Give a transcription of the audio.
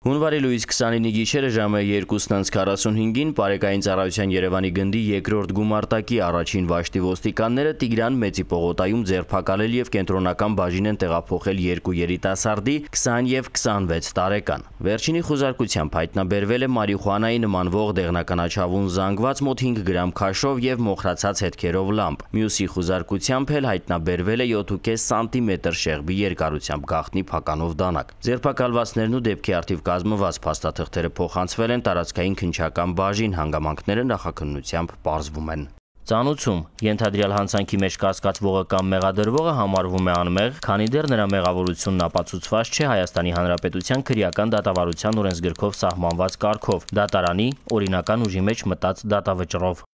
Հունվարի լույս 29-ի գիշերը ժամը 2:45-ին Պարեկային ծառայության Երևանի գնդի երկրորդ գումարտակի առաջին վաշտի ոստիկանները Տիգրան Մեծի պողոտայում ձերբակալել եւ կենտրոնական բաժին են տեղափոխել երկու երիտասարդի 20 եւ 26 տարեկան։ Վերջինի խոզարկությամբ հայտնաբերվել է մարիխուանայի նմանվող դեղնականաչավուն զանգված մոտ 5 գրամ քաշով եւ մոխրացած հետքերով լամպ։ Մյուսի խոզարկությամբ էլ հայտնաբերվել է 7.5 սանտիմետր շեղբի երկարությամբ գաղտնի փականով դանակ։ Ձերբակալվածներն ու դեպքի արդիվ կազմված փաստաթղթերը փոխանցվել են տարածքային քնչական բաժին, հանգամանքները նախաքննությամբ պարզվում են։ Ծանուցում ենթադրյալ հանցանքի մեջ կասկածվողը կամ մեղադրվողը համարվում է անմեղ, քանի դեռ նրա մեղավորությունն ապացուցված չէ Հայաստանի Հանրապետության քրեական դատավարության օրենսգրքով սահմանված կարգով՝ դատարանի օրինական ուժի մեջ մտած դատավճռով։